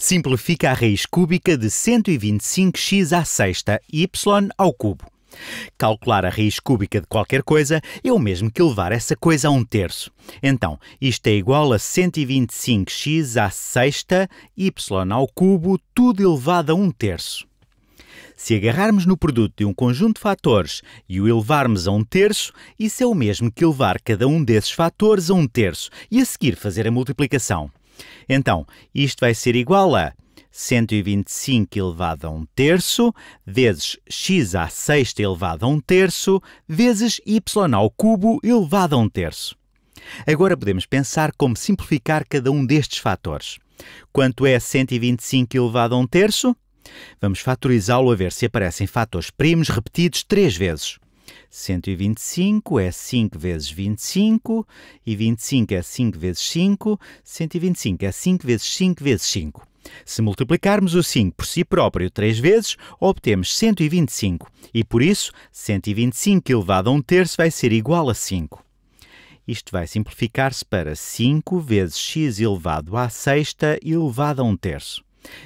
Simplifica a raiz cúbica de 125x à sexta y ao cubo. Calcular a raiz cúbica de qualquer coisa é o mesmo que levar essa coisa a um terço. Então, isto é igual a 125x à sexta, y ao cubo, tudo elevado a um terço. Se agarrarmos no produto de um conjunto de fatores e o elevarmos a um terço, isso é o mesmo que levar cada um desses fatores a um terço e a seguir fazer a multiplicação. Então, isto vai ser igual a 125 elevado a 1 terço, vezes x à sexta elevado a 1 terço, vezes y ao cubo elevado a 1 terço. Agora podemos pensar como simplificar cada um destes fatores. Quanto é 125 elevado a 1 terço? Vamos fatorizá-lo a ver se aparecem fatores primos repetidos três vezes. 125 é 5 vezes 25, e 25 é 5 vezes 5, 125 é 5 vezes 5 vezes 5. Se multiplicarmos o 5 por si próprio três vezes, obtemos 125, e por isso 125 elevado a 1 terço vai ser igual a 5. Isto vai simplificar-se para 5 vezes x elevado à sexta elevado a 1 terço.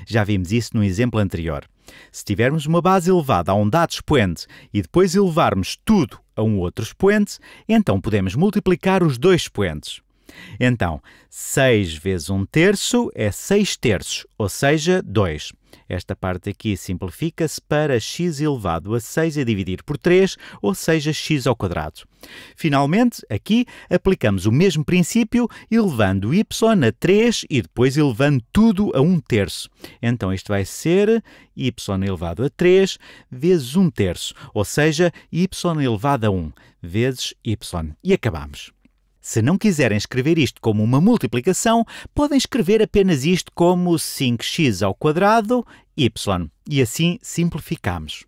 Já vimos isso no exemplo anterior. Se tivermos uma base elevada a um dado expoente e depois elevarmos tudo a um outro expoente, então podemos multiplicar os dois expoentes. Então, 6 vezes 1 terço é 6 terços, ou seja, 2. Esta parte aqui simplifica-se para x elevado a 6 a é dividir por 3, ou seja, x ao quadrado. Finalmente, aqui, aplicamos o mesmo princípio, elevando y a 3 e depois elevando tudo a 1 terço. Então, isto vai ser y elevado a 3 vezes 1 terço, ou seja, y elevado a 1 vezes y. E acabamos. Se não quiserem escrever isto como uma multiplicação, podem escrever apenas isto como 5x ao quadrado y. E assim simplificamos.